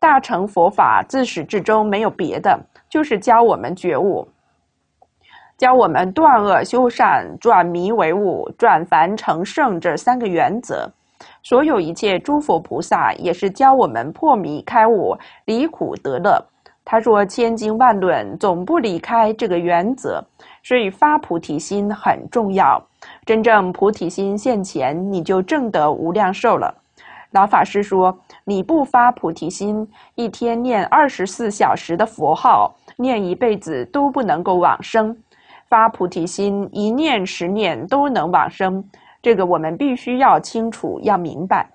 大乘佛法自始至终没有别的，就是教我们觉悟，教我们断恶修善、转迷为悟、转凡成圣这三个原则。所有一切诸佛菩萨也是教我们破迷开悟、离苦得乐。他说：“千经万论总不离开这个原则，所以发菩提心很重要。真正菩提心现前，你就证得无量寿了。”老法师说：“你不发菩提心，一天念二十四小时的佛号，念一辈子都不能够往生；发菩提心，一念十念都能往生。这个我们必须要清楚，要明白。”